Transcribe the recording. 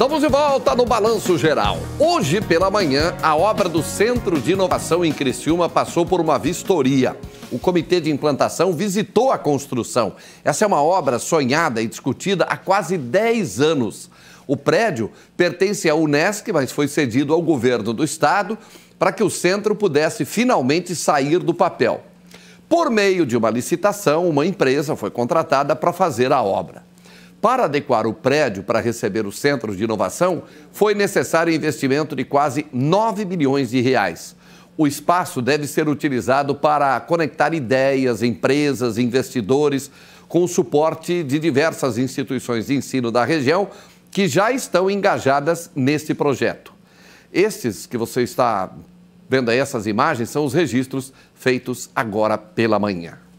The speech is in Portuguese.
Estamos de volta no Balanço Geral. Hoje pela manhã, a obra do Centro de Inovação em Criciúma passou por uma vistoria. O Comitê de Implantação visitou a construção. Essa é uma obra sonhada e discutida há quase 10 anos. O prédio pertence à Unesc, mas foi cedido ao governo do estado para que o centro pudesse finalmente sair do papel. Por meio de uma licitação, uma empresa foi contratada para fazer a obra. Para adequar o prédio para receber os centros de inovação, foi necessário investimento de quase 9 bilhões de reais. O espaço deve ser utilizado para conectar ideias, empresas, investidores, com o suporte de diversas instituições de ensino da região que já estão engajadas neste projeto. Estes que você está vendo aí, essas imagens, são os registros feitos agora pela manhã.